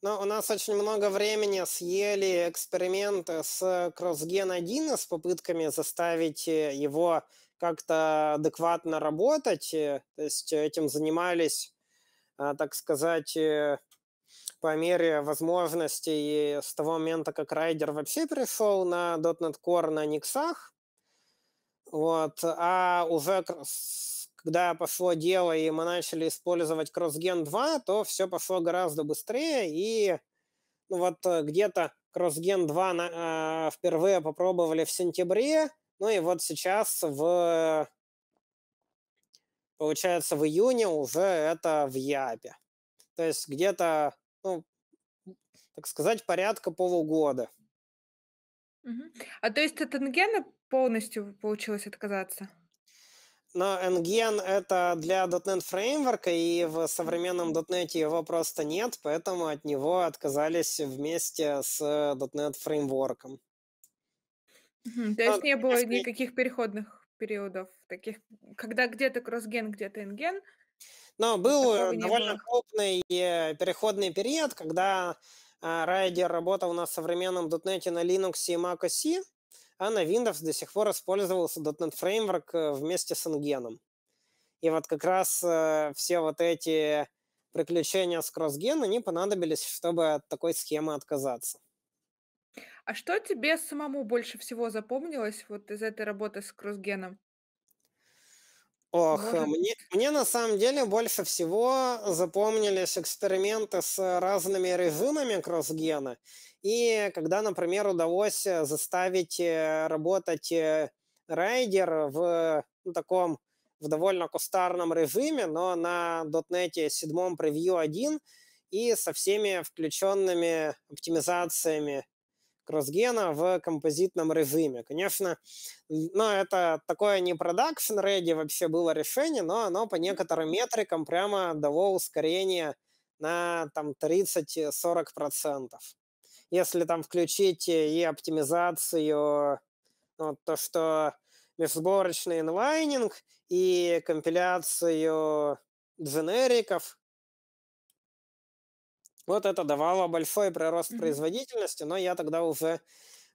Ну, у нас очень много времени съели эксперименты с кроссген 1 с попытками заставить э, его как-то адекватно работать. Э, то есть этим занимались, а, так сказать, э, по мере возможностей с того момента, как райдер вообще пришел на .NET Core на Никсах. Вот. А уже когда пошло дело и мы начали использовать CrossGen 2, то все пошло гораздо быстрее. И ну, вот э, где-то CrossGen 2 на, э, впервые попробовали в сентябре – ну и вот сейчас в получается, в июне уже это в Япе. То есть где-то, ну, так сказать, порядка полугода. А то есть от Энгена полностью получилось отказаться? Но Ngen — это для .NET фреймворка, и в современном .NET его просто нет, поэтому от него отказались вместе с .NET э, фреймворком. Мгм. То а, есть Там не было несколько никаких переходных периодов, таких, когда где-то кросген, где-то инген, Но был э, довольно было. крупный э, переходный период, когда а, райдер работал на современном .NET на Linux и Mac OS, а на Windows до сих пор использовался .NET Framework э, вместе с ингеном. И вот как раз все вот эти приключения с CrossGen, они понадобились, чтобы от такой схемы отказаться. А что тебе самому больше всего запомнилось вот из этой работы с Крузгеном? Ох, Может... мне, мне на самом деле больше всего запомнились эксперименты с разными режимами кроссгена. И когда, например, удалось э, заставить э, работать э, райдер в ну, таком в довольно кустарном режиме, но на .NET 7 превью 1 и со всеми включенными оптимизациями кроссгена в композитном режиме. Конечно, ну, это такое не продакшн ready вообще было решение, но оно по некоторым метрикам прямо дало ускорение на там 30-40%. Если там включить э, и оптимизацию, ну, то, что межсборочный инлайнинг и компиляцию дженериков, вот это давало большой прирост mm-hmm. производительности, но я тогда уже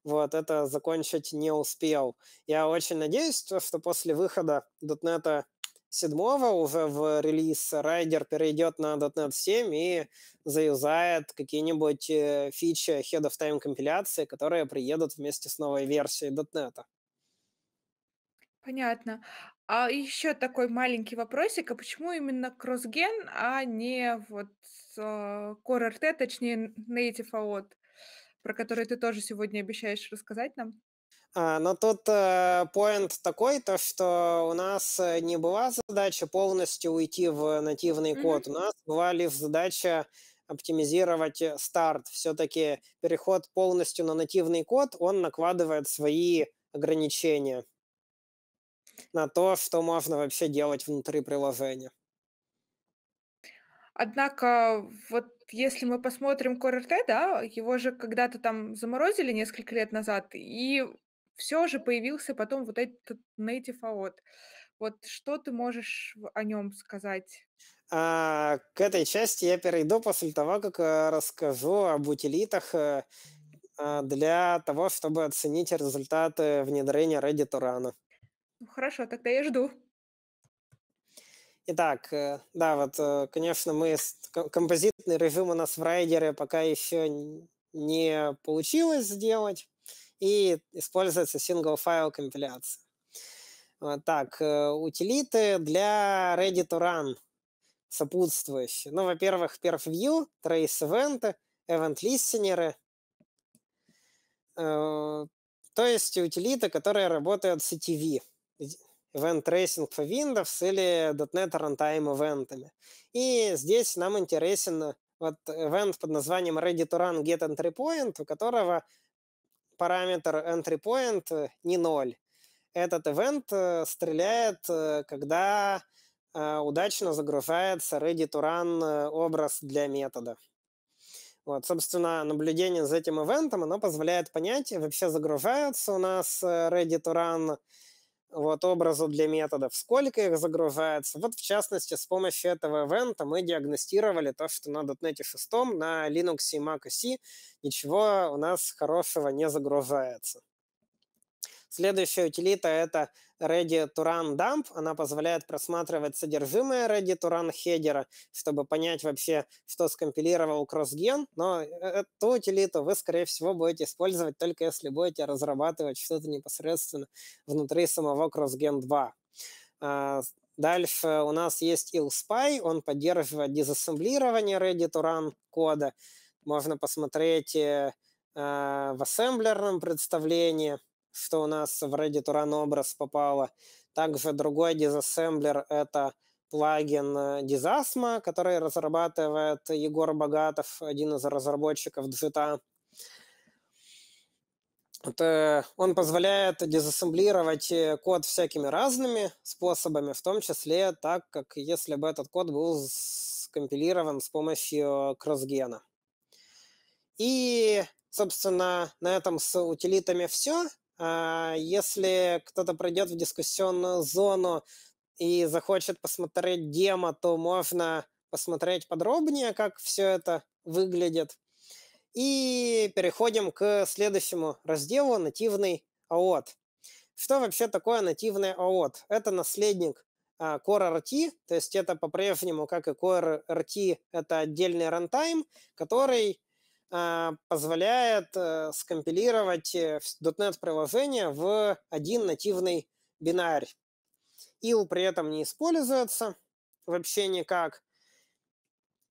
вот это закончить не успел. Я очень надеюсь, что после выхода .NET 7 уже в релиз Райдер перейдет на .NET 7 и заюзает какие-нибудь э, фичи Head of Time компиляции, которые приедут вместе с новой версией .NET. Понятно. А еще такой маленький вопросик, а почему именно кроссген, а не вот э, Core RT, точнее Native AOT, про который ты тоже сегодня обещаешь рассказать нам? А, но ну тут э, поинт э, такой, то что у нас э, не была задача полностью уйти в нативный mm-hmm. код, у нас бывали задача оптимизировать э, старт. Все-таки переход полностью на нативный код, он накладывает свои ограничения на то, что можно вообще делать внутри приложения. Однако, вот если мы посмотрим CoreRT, да, его же когда-то там заморозили несколько лет назад, и все же появился потом вот этот native AOT. Вот что ты можешь о нем сказать? А, к этой части я перейду после того, как э, расскажу об утилитах э, а, для того, чтобы оценить результаты внедрения Ready to ну Хорошо, тогда я жду. Итак, э, да, вот, э, конечно, мы композитный режим у нас в райдере пока еще не получилось сделать, и используется сингл-файл компиляция. Так, э, утилиты для ready to run сопутствующие. Ну, во-первых, perfview, trace event, event listener. То есть утилиты, которые работают с CTV event tracing for Windows или .NET Runtime ивентами. И здесь нам интересен вот event под названием ready to run get entry point, у которого параметр entry point э, не ноль. Этот event э, стреляет, э, когда удачно загружается ready to run образ для метода. Вот, собственно, наблюдение за этим ивентом, оно позволяет понять, вообще загружаются у нас ready to run вот образу для методов, сколько их загружается. Вот в частности, с помощью этого ивента мы диагностировали то, что на .NET 6, на Linux и Mac OS ничего у нас хорошего не загружается. Следующая утилита – это Ready to Run Dump. Она позволяет просматривать содержимое Ready to Run хедера, чтобы понять вообще, что скомпилировал CrossGen. Но эту э, утилиту вы, скорее всего, будете использовать только если будете разрабатывать что-то непосредственно внутри самого CrossGen 2. А, дальше у нас есть ILSPY, он поддерживает дезассемблирование Ready to Run кода. Можно посмотреть э, э, в ассемблерном представлении – что у нас в Reddit Run образ попало. Также другой дизассемблер — это плагин Дизасма, э, который разрабатывает Егор Богатов, один из разработчиков Джита. Это он позволяет дезассемблировать э, код всякими разными способами, в том числе так, как если бы этот код был скомпилирован с помощью кроссгена. И, собственно, на этом с утилитами все. А, если кто-то пройдет в дискуссионную зону и захочет посмотреть демо, то можно посмотреть подробнее, как все это выглядит. И переходим к следующему разделу «Нативный AOT». Что вообще такое нативный AOT? Это наследник а, Core RT, то есть это по-прежнему, как и Core RT, это отдельный рантайм, который а, позволяет э, скомпилировать .NET э, приложение в один нативный бинарь. IL при этом не используется вообще никак.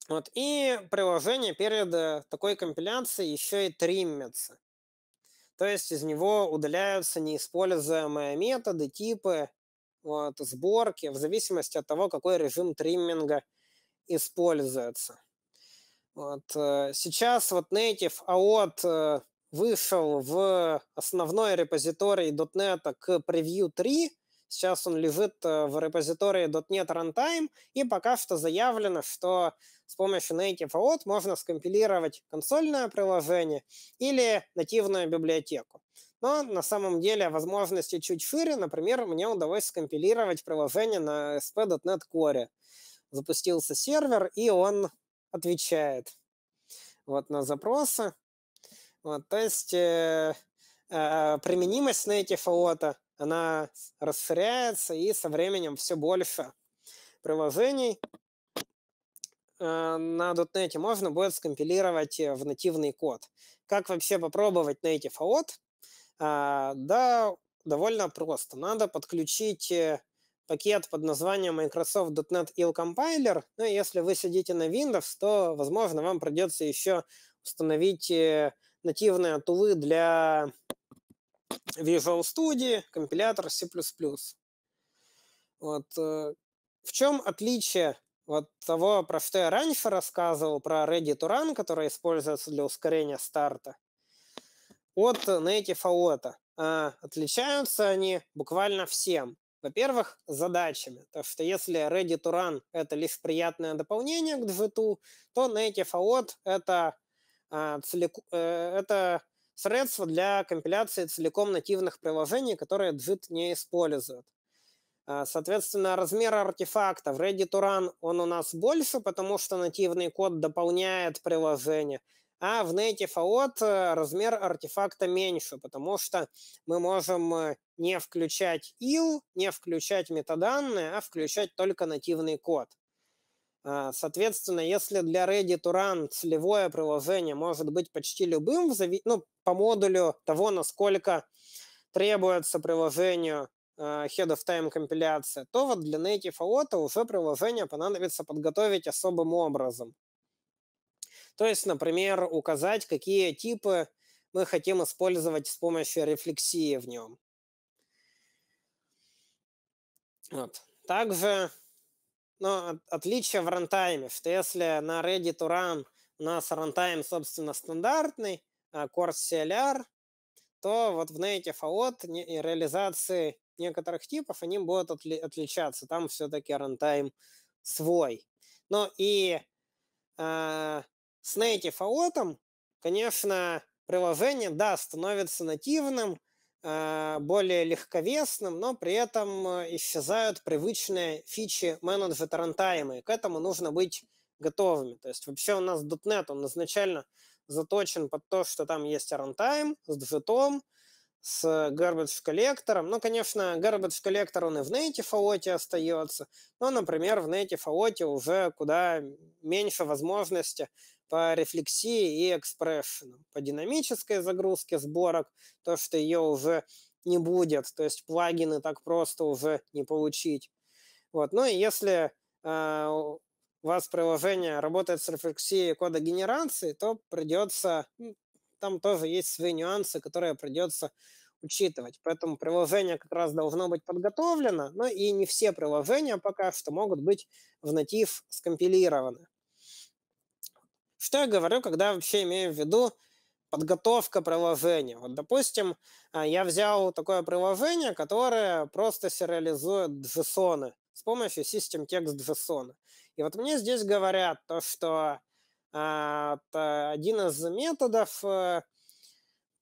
Вот, и приложение перед э, такой компиляцией еще и триммится. То есть из него удаляются неиспользуемые методы, типы, вот, сборки, в зависимости от того, какой режим тримминга используется. Вот. Э, сейчас вот Native AOT э, вышел в основной репозиторий .NET к превью 3. Сейчас он лежит э, в репозитории .NET Runtime, и пока что заявлено, что с помощью Native AOT можно скомпилировать консольное приложение или нативную библиотеку. Но на самом деле возможности чуть шире. Например, мне удалось скомпилировать приложение на SP.NET Core. Запустился сервер, и он отвечает вот, на запросы. Вот, то есть э, э, применимость Native OAuth, она расширяется, и со временем все больше приложений э, на .NET можно будет скомпилировать э, в нативный код. Как вообще попробовать Native OAuth? Э, да, довольно просто. Надо подключить э, пакет под названием Microsoft .NET IL Compiler. Ну, если вы сидите на Windows, то, возможно, вам придется еще установить э, нативные тулы для Visual Studio, компилятор C++. Вот. Э, в чем отличие вот того, про что я раньше рассказывал, про Ready to Run, который используется для ускорения старта, от Native AOT. А, отличаются они буквально всем. Во-первых, задачами. То, что если Ready to Run — это лишь приятное дополнение к джиту, то Native AOT — это, а, э, это средство для компиляции целиком нативных приложений, которые джит не использует. А, соответственно, размер артефакта в Ready to Run он у нас больше, потому что нативный код дополняет приложение а в native out э, размер артефакта меньше, потому что мы можем э, не включать IL, не включать метаданные, а включать только нативный код. А, соответственно, если для Ready to Run целевое приложение может быть почти любым, ну, по модулю того, насколько требуется приложению э, head of time компиляция, то вот для native AOT уже приложение понадобится подготовить особым образом. То есть, например, указать, какие типы мы хотим использовать с помощью рефлексии в нем. Вот. Также ну, отличие в рантайме, что если на ready to run у нас рантайм, собственно, стандартный, а course CLR, то вот в native AOT и реализации некоторых типов они будут отли отличаться. Там все-таки рантайм свой. Ну и э, с Native AOT, конечно, приложение, да, становится нативным, э, более легковесным, но при этом э, исчезают привычные фичи менеджера рантайма, и к этому нужно быть готовыми. То есть вообще у нас .NET, он изначально заточен под то, что там есть рантайм с джетом, с garbage коллектором. Ну, конечно, garbage коллектор он и в native AOT остается, но, например, в native AOT уже куда меньше возможности по рефлексии и экспрессиону, по динамической загрузке сборок, то, что ее уже не будет, то есть плагины так просто уже не получить. Вот. Ну и если э, у вас приложение работает с рефлексией кода генерации, то придется, там тоже есть свои нюансы, которые придется учитывать. Поэтому приложение как раз должно быть подготовлено, но и не все приложения пока что могут быть в натив скомпилированы. Что я говорю, когда вообще имею в виду подготовка приложения? Вот, допустим, а, я взял такое приложение, которое просто сериализует JSON с помощью System Text JSON. И вот мне здесь говорят то, что а, а один из методов э,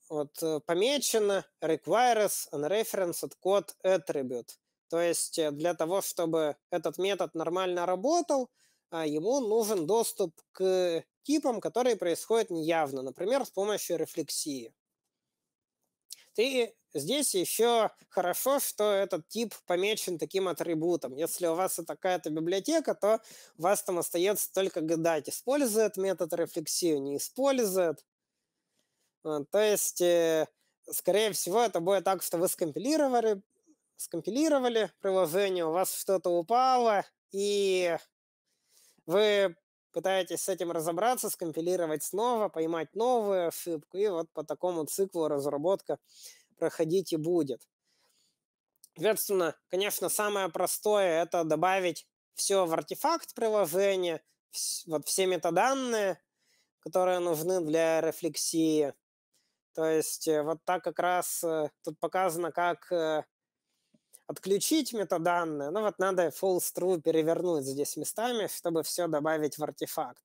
вот, э, помечен requires and referenced code attribute. То есть э, для того, чтобы этот метод нормально работал, а ему нужен доступ к типам, которые происходят неявно, например, с помощью рефлексии. И здесь еще хорошо, что этот тип помечен таким атрибутом. Если у вас такая-то библиотека, то у вас там остается только гадать, использует метод рефлексию, не использует. А, то есть, э, скорее всего, это будет так, что вы скомпилировали, скомпилировали приложение, у вас что-то упало, и вы пытаетесь с этим разобраться, скомпилировать снова, поймать новую ошибку, и вот по такому циклу разработка проходить и будет. Соответственно, конечно, самое простое – это добавить все в артефакт приложения, вот все метаданные, которые нужны для рефлексии. То есть э, вот так как раз э, тут показано, как э, отключить метаданные, ну вот надо full true перевернуть здесь местами, чтобы все добавить в артефакт.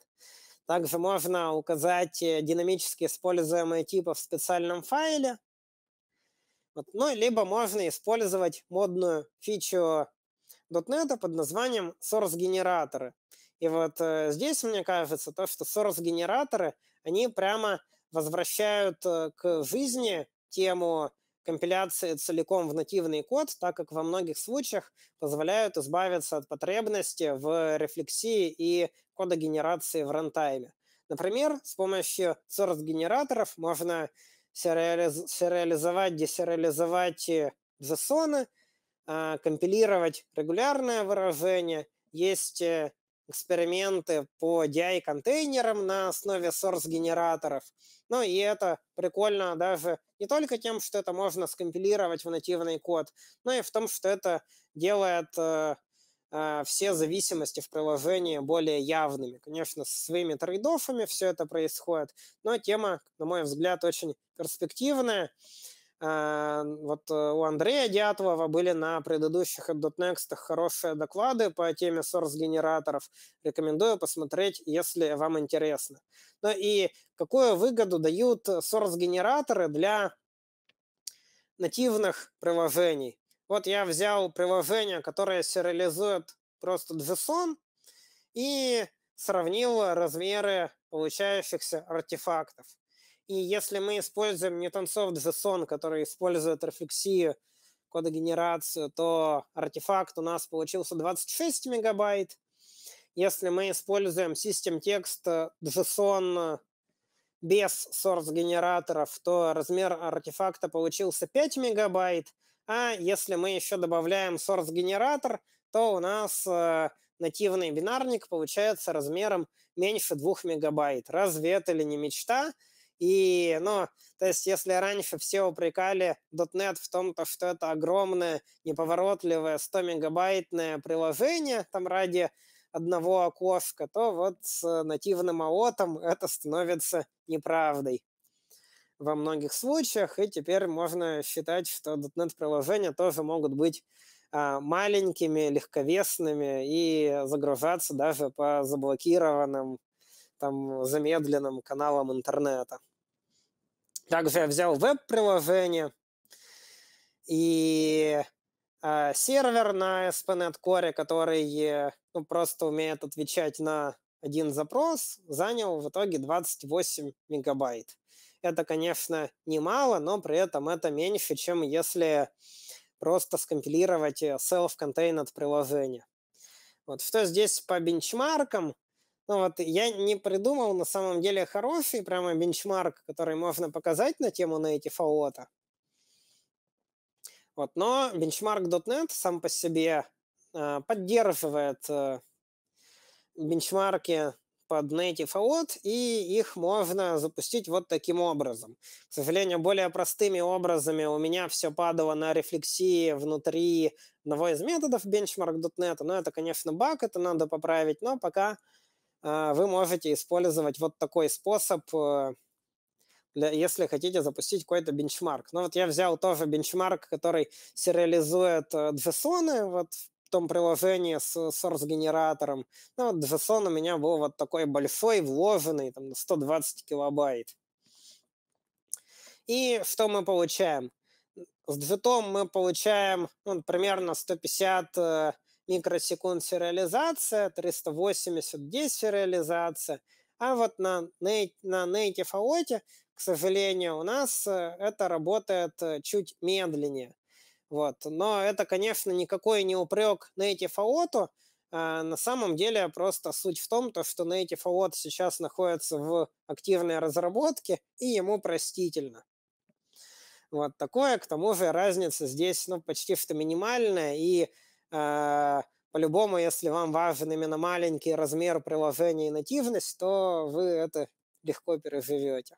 Также можно указать э, динамически используемые типы в специальном файле. Вот. Ну, либо можно использовать модную фичу .NET под названием source-генераторы. И вот э, здесь, мне кажется, то, что source-генераторы, они прямо возвращают э, к жизни тему компиляции целиком в нативный код, так как во многих случаях позволяют избавиться от потребности в рефлексии и кодогенерации в рантайме. Например, с помощью source-генераторов можно сериализ- сериализовать, десериализовать JSON, э, а, компилировать регулярное выражение. Есть э, эксперименты по DI-контейнерам на основе source-генераторов. Ну и это прикольно даже не только тем, что это можно скомпилировать в нативный код, но и в том, что это делает э, э, все зависимости в приложении более явными. Конечно, со своими трейдофами все это происходит, но тема, на мой взгляд, очень перспективная. Э, вот э, у Андрея Дятлова были на предыдущих .next хорошие доклады по теме source-генераторов. Рекомендую посмотреть, если вам интересно. Ну и какую выгоду дают source-генераторы для нативных приложений? Вот я взял приложение, которое сериализует просто JSON, и сравнил размеры получающихся артефактов. И если мы используем Newtonsoft JSON, который использует рефлексию, кодогенерацию, то артефакт у нас получился 26 мегабайт. Если мы используем систем текст JSON без source-генераторов, то размер артефакта получился 5 мегабайт. А если мы еще добавляем source-генератор, то у нас э, нативный бинарник получается размером меньше 2 мегабайт. Разве это ли не мечта? И, ну, то есть, если раньше все упрекали .NET в том, то, что это огромное, неповоротливое 100-мегабайтное приложение, там ради одного окошка, то вот с нативным аотом это становится неправдой во многих случаях, и теперь можно считать, что .NET-приложения тоже могут быть а, маленькими, легковесными и загружаться даже по заблокированным, там, замедленным каналам интернета. Также я взял веб-приложение и э, сервер на SPNet Core, который ну, просто умеет отвечать на один запрос, занял в итоге 28 мегабайт. Это, конечно, немало, но при этом это меньше, чем если просто скомпилировать э, self-contained приложение. Вот что здесь по бенчмаркам? Ну вот, я не придумал на самом деле хороший прямо бенчмарк, который можно показать на тему native AOT. Вот, но .net сам по себе а, поддерживает э, бенчмарки под native AOT, и их можно запустить вот таким образом. К сожалению, более простыми образами у меня все падало на рефлексии внутри одного из методов benchmark.net, но это, конечно, баг, это надо поправить, но пока а, вы можете использовать вот такой способ, э, для, если хотите запустить какой-то бенчмарк. Ну вот я взял тоже бенчмарк, который сериализует JSON, э, вот в том приложении с source-генератором. Ну вот JSON у меня был вот такой большой, вложенный, там 120 килобайт. И что мы получаем? С джитом мы получаем ну, примерно 150 микросекунд сериализация, 380 десериализация. А вот на, на Native AOT, к сожалению, у нас э, это работает э, чуть медленнее. Вот. Но это, конечно, никакой не упрек Native AOT. А на самом деле просто суть в том, то, что Native AOT сейчас находится в активной разработке, и ему простительно. Вот такое, к тому же разница здесь ну, почти что минимальная, и Э, по-любому, если вам важен именно маленький размер приложения и нативность, то вы это легко переживете.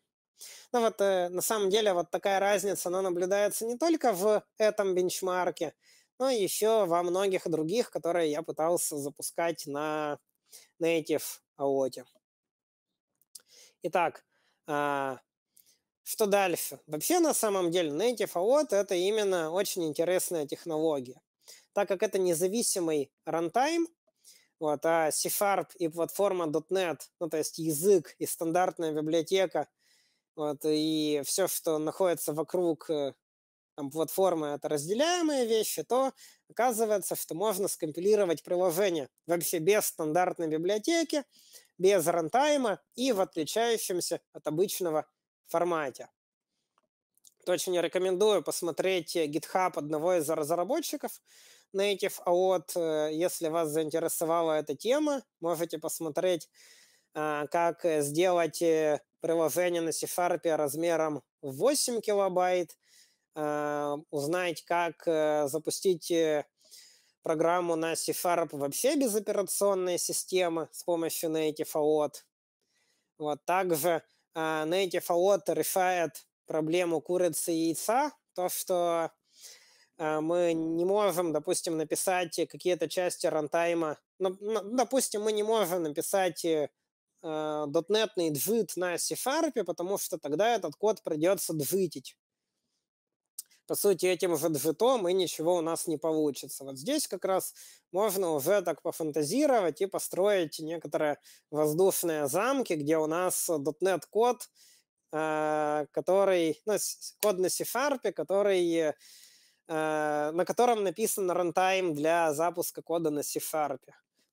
Ну вот, э, на самом деле, вот такая разница, она наблюдается не только в этом бенчмарке, но еще во многих других, которые я пытался запускать на Native AOT. Итак, а, что дальше? Вообще, на самом деле, Native AOT – это именно очень интересная технология так как это независимый рантайм, вот, а C-Sharp и платформа .NET, ну, то есть язык и стандартная библиотека, вот, и все, что находится вокруг э, там, платформы, это разделяемые вещи, то оказывается, что можно скомпилировать приложение вообще без стандартной библиотеки, без рантайма и в отличающемся от обычного формате. Точно рекомендую посмотреть э, GitHub одного из разработчиков. Native AOT, а э, если вас заинтересовала эта тема, можете посмотреть, а, как э, сделать э, приложение на C-Sharp размером 8 килобайт, а, узнать, как запустить программу на C-Sharp вообще без операционной системы с помощью Native AOT. Вот также Native AOT решает проблему курицы и яйца, то, что а, мы не можем, допустим, написать какие-то части рантайма. Допустим, мы не можем написать э, а, дотнетный джит на C-Sharp, потому что тогда этот код придется джитить. По сути, этим же джитом и ничего у нас не получится. Вот здесь как раз можно уже так пофантазировать и построить некоторые воздушные замки, где у нас .NET код, а, который, ну, код на C-Sharp, который э, Э, на котором написан рантайм для запуска кода на C-Sharp.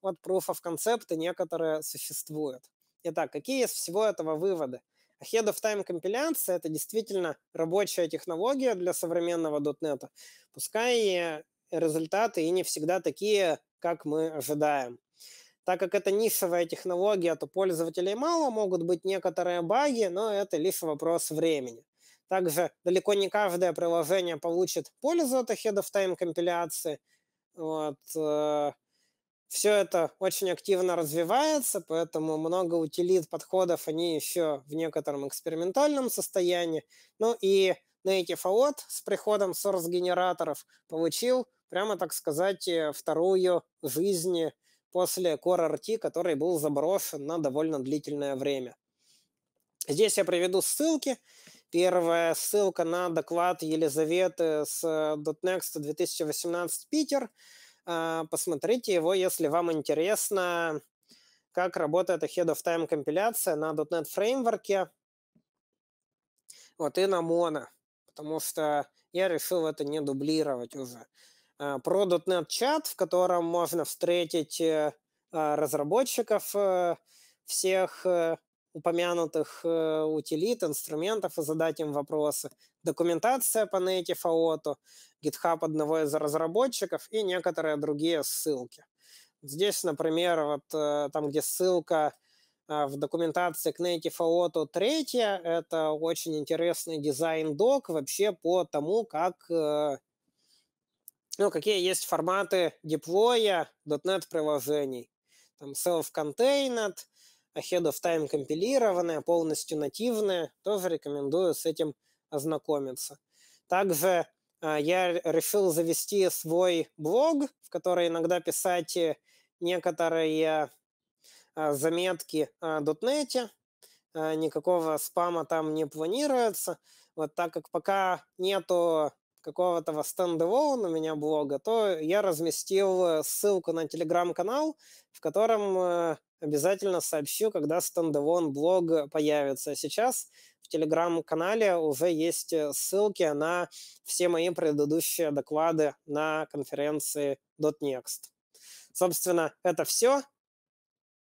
Вот proof of concept некоторые существуют. Итак, какие из всего этого выводы? Ahead of time компиляция – это действительно рабочая технология для современного .NET. Пускай э, результаты и не всегда такие, как мы ожидаем. Так как это нишевая технология, то пользователей мало, могут быть некоторые баги, но это лишь вопрос времени. Также далеко не каждое приложение получит пользу от Ahead of Time компиляции. Вот. Э, Все это очень активно развивается, поэтому много утилит подходов, они еще в некотором экспериментальном состоянии. Ну и Native AOT с приходом source-генераторов получил, прямо так сказать, э, вторую жизнь после Core RT, который был заброшен на довольно длительное время. Здесь я приведу ссылки. Первая ссылка на доклад Елизаветы с э, .next 2018 Питер. А, посмотрите его, если вам интересно, как работает Ahead of Time компиляция на .NET фреймворке. Вот и на Mono, потому что я решил это не дублировать уже. А, про .NET чат, в котором можно встретить э, а, разработчиков э, всех упомянутых э, утилит, инструментов и задать им вопросы, документация по Native AOT, GitHub одного из разработчиков и некоторые другие ссылки. Здесь, например, вот э, там, где ссылка э, в документации к Native AOT третья, это очень интересный дизайн-док вообще по тому, как ну, какие есть форматы деплоя .NET приложений. Там self-contained, ahead of time компилированная, полностью нативная, тоже рекомендую с этим ознакомиться. Также а, я решил завести свой блог, в который иногда писать некоторые а, заметки о а, дотнете. Никакого спама там не планируется. Вот так как пока нету какого-то стендалон у меня блога, то я разместил э, ссылку на телеграм-канал, в котором э, обязательно сообщу, когда стендалон блог появится. А сейчас в телеграм-канале уже есть э, ссылки на все мои предыдущие доклады на конференции .next. Собственно, это все.